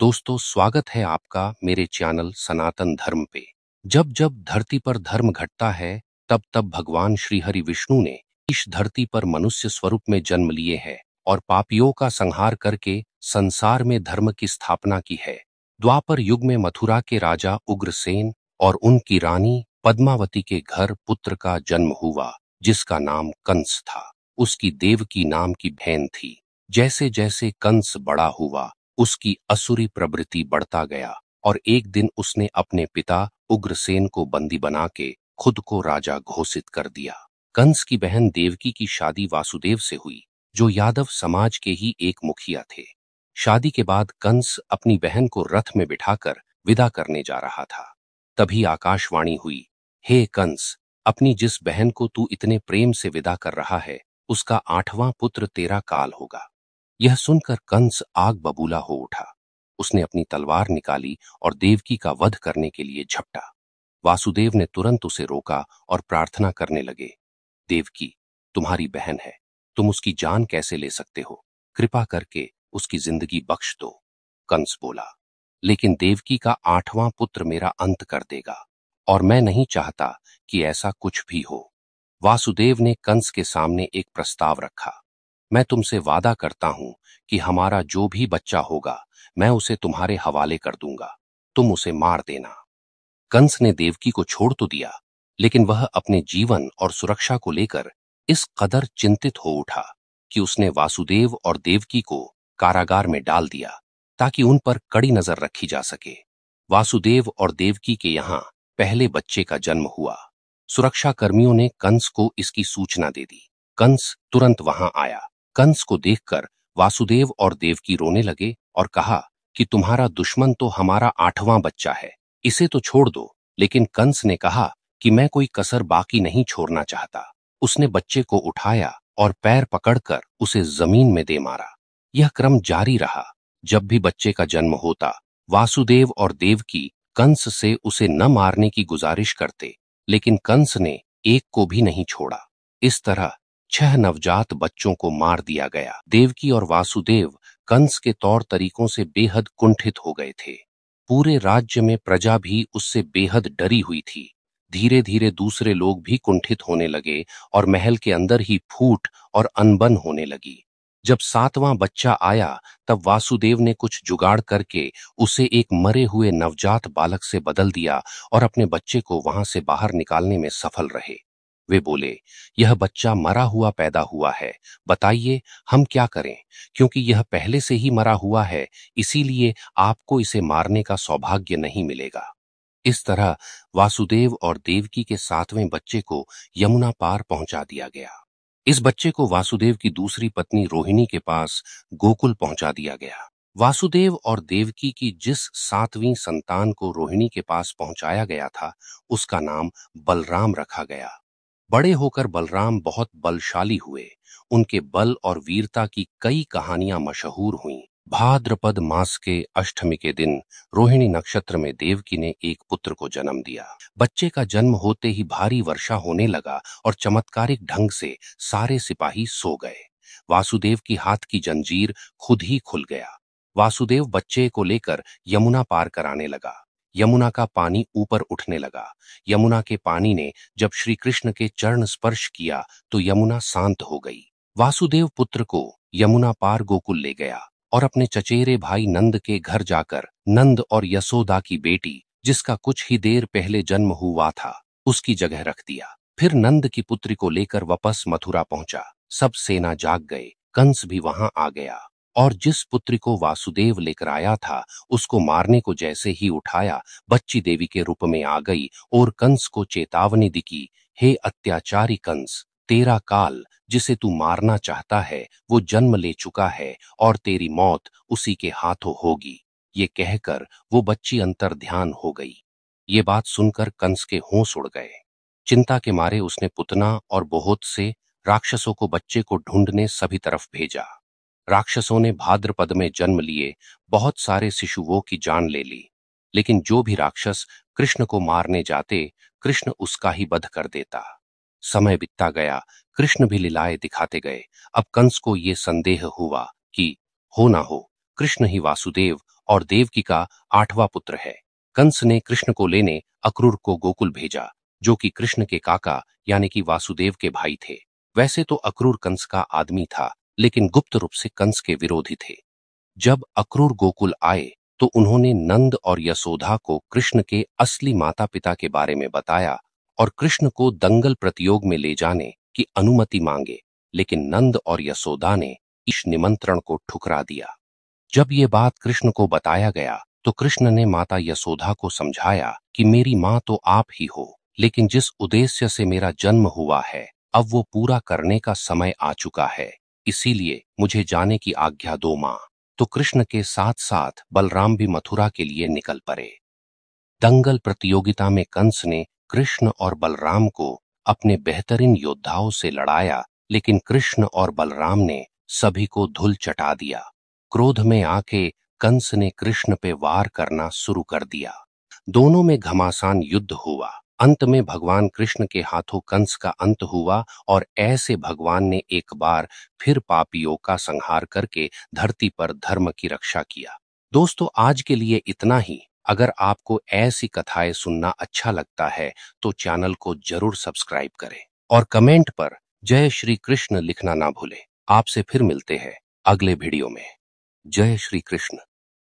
दोस्तों स्वागत है आपका मेरे चैनल सनातन धर्म पे जब जब धरती पर धर्म घटता है तब तब भगवान श्री हरि विष्णु ने इस धरती पर मनुष्य स्वरूप में जन्म लिए है और पापियों का संहार करके संसार में धर्म की स्थापना की है द्वापर युग में मथुरा के राजा उग्रसेन और उनकी रानी पद्मावती के घर पुत्र का जन्म हुआ जिसका नाम कंस था उसकी देव की नाम की बहन थी जैसे जैसे कंस बड़ा हुआ उसकी असुरी प्रवृत्ति बढ़ता गया और एक दिन उसने अपने पिता उग्रसेन को बंदी बना के खुद को राजा घोषित कर दिया कंस की बहन देवकी की शादी वासुदेव से हुई जो यादव समाज के ही एक मुखिया थे शादी के बाद कंस अपनी बहन को रथ में बिठाकर विदा करने जा रहा था तभी आकाशवाणी हुई हे कंस अपनी जिस बहन को तू इतने प्रेम से विदा कर रहा है उसका आठवां पुत्र तेरा काल होगा यह सुनकर कंस आग बबूला हो उठा उसने अपनी तलवार निकाली और देवकी का वध करने के लिए झपटा वासुदेव ने तुरंत उसे रोका और प्रार्थना करने लगे देवकी तुम्हारी बहन है तुम उसकी जान कैसे ले सकते हो कृपा करके उसकी जिंदगी बख्श दो कंस बोला लेकिन देवकी का आठवां पुत्र मेरा अंत कर देगा और मैं नहीं चाहता कि ऐसा कुछ भी हो वासुदेव ने कंस के सामने एक प्रस्ताव रखा मैं तुमसे वादा करता हूं कि हमारा जो भी बच्चा होगा मैं उसे तुम्हारे हवाले कर दूंगा तुम उसे मार देना कंस ने देवकी को छोड़ तो दिया लेकिन वह अपने जीवन और सुरक्षा को लेकर इस कदर चिंतित हो उठा कि उसने वासुदेव और देवकी को कारागार में डाल दिया ताकि उन पर कड़ी नजर रखी जा सके वासुदेव और देवकी के यहां पहले बच्चे का जन्म हुआ सुरक्षा कर्मियों ने कंस को इसकी सूचना दे दी कंस तुरंत वहां आया कंस को देखकर वासुदेव और देवकी रोने लगे और कहा कि तुम्हारा दुश्मन तो हमारा आठवां बच्चा है इसे तो छोड़ दो लेकिन कंस ने कहा कि मैं कोई कसर बाकी नहीं छोड़ना चाहता उसने बच्चे को उठाया और पैर पकड़कर उसे जमीन में दे मारा यह क्रम जारी रहा जब भी बच्चे का जन्म होता वासुदेव और देवकी कंस से उसे न मारने की गुजारिश करते लेकिन कंस ने एक को भी नहीं छोड़ा इस तरह छह नवजात बच्चों को मार दिया गया देवकी और वासुदेव कंस के तौर तरीकों से बेहद कुंठित हो गए थे पूरे राज्य में प्रजा भी उससे बेहद डरी हुई थी धीरे धीरे दूसरे लोग भी कुंठित होने लगे और महल के अंदर ही फूट और अनबन होने लगी जब सातवां बच्चा आया तब वासुदेव ने कुछ जुगाड़ करके उसे एक मरे हुए नवजात बालक से बदल दिया और अपने बच्चे को वहां से बाहर निकालने में सफल रहे वे बोले यह बच्चा मरा हुआ पैदा हुआ है बताइए हम क्या करें क्योंकि यह पहले से ही मरा हुआ है इसीलिए आपको इसे मारने का सौभाग्य नहीं मिलेगा इस तरह वासुदेव और देवकी के सातवें बच्चे को यमुना पार पहुंचा दिया गया इस बच्चे को वासुदेव की दूसरी पत्नी रोहिणी के पास गोकुल पहुंचा दिया गया वासुदेव और देवकी की जिस सातवीं संतान को रोहिणी के पास पहुंचाया गया था उसका नाम बलराम रखा गया बड़े होकर बलराम बहुत बलशाली हुए उनके बल और वीरता की कई कहानियां मशहूर हुईं भाद्रपद मास के अष्टमी के दिन रोहिणी नक्षत्र में देवकी ने एक पुत्र को जन्म दिया बच्चे का जन्म होते ही भारी वर्षा होने लगा और चमत्कारिक ढंग से सारे सिपाही सो गए वासुदेव की हाथ की जंजीर खुद ही खुल गया वासुदेव बच्चे को लेकर यमुना पार कराने लगा यमुना का पानी ऊपर उठने लगा यमुना के पानी ने जब श्री कृष्ण के चरण स्पर्श किया तो यमुना शांत हो गई वासुदेव पुत्र को यमुना पार गोकुल ले गया और अपने चचेरे भाई नंद के घर जाकर नंद और यशोदा की बेटी जिसका कुछ ही देर पहले जन्म हुआ था उसकी जगह रख दिया फिर नंद की पुत्री को लेकर वापस मथुरा पहुंचा सब सेना जाग गए कंस भी वहां आ गया और जिस पुत्री को वासुदेव लेकर आया था उसको मारने को जैसे ही उठाया बच्ची देवी के रूप में आ गई और कंस को चेतावनी दी हे अत्याचारी कंस तेरा काल जिसे तू मारना चाहता है वो जन्म ले चुका है और तेरी मौत उसी के हाथों होगी ये कहकर वो बच्ची अंतर ध्यान हो गई ये बात सुनकर कंस के होश उड़ गए चिंता के मारे उसने पुतना और बहुत से राक्षसों को बच्चे को ढूंढने सभी तरफ भेजा राक्षसों ने भाद्रपद में जन्म लिए बहुत सारे शिशुओं की जान ले ली लेकिन जो भी राक्षस कृष्ण को मारने जाते कृष्ण उसका ही बध कर देता समय बीतता गया कृष्ण भी लीलाएं दिखाते गए अब कंस को ये संदेह हुआ कि हो ना हो कृष्ण ही वासुदेव और देवकी का आठवां पुत्र है कंस ने कृष्ण को लेने अक्रूर को गोकुल भेजा जो कि कृष्ण के काका यानी कि वासुदेव के भाई थे वैसे तो अक्रूर कंस का आदमी था लेकिन गुप्त रूप से कंस के विरोधी थे जब अक्रूर गोकुल आए तो उन्होंने नंद और यशोधा को कृष्ण के असली माता पिता के बारे में बताया और कृष्ण को दंगल प्रतियोग में ले जाने की अनुमति मांगे लेकिन नंद और यशोदा ने इस निमंत्रण को ठुकरा दिया जब ये बात कृष्ण को बताया गया तो कृष्ण ने माता यशोधा को समझाया कि मेरी माँ तो आप ही हो लेकिन जिस उद्देश्य से मेरा जन्म हुआ है अब वो पूरा करने का समय आ चुका है इसीलिए मुझे जाने की आज्ञा दो मां तो कृष्ण के साथ साथ बलराम भी मथुरा के लिए निकल पड़े दंगल प्रतियोगिता में कंस ने कृष्ण और बलराम को अपने बेहतरीन योद्धाओं से लड़ाया लेकिन कृष्ण और बलराम ने सभी को धुल चटा दिया क्रोध में आके कंस ने कृष्ण पे वार करना शुरू कर दिया दोनों में घमासान युद्ध हुआ अंत में भगवान कृष्ण के हाथों कंस का अंत हुआ और ऐसे भगवान ने एक बार फिर पापियों का संहार करके धरती पर धर्म की रक्षा किया दोस्तों आज के लिए इतना ही अगर आपको ऐसी कथाएं सुनना अच्छा लगता है तो चैनल को जरूर सब्सक्राइब करें और कमेंट पर जय श्री कृष्ण लिखना ना भूलें आपसे फिर मिलते हैं अगले वीडियो में जय श्री कृष्ण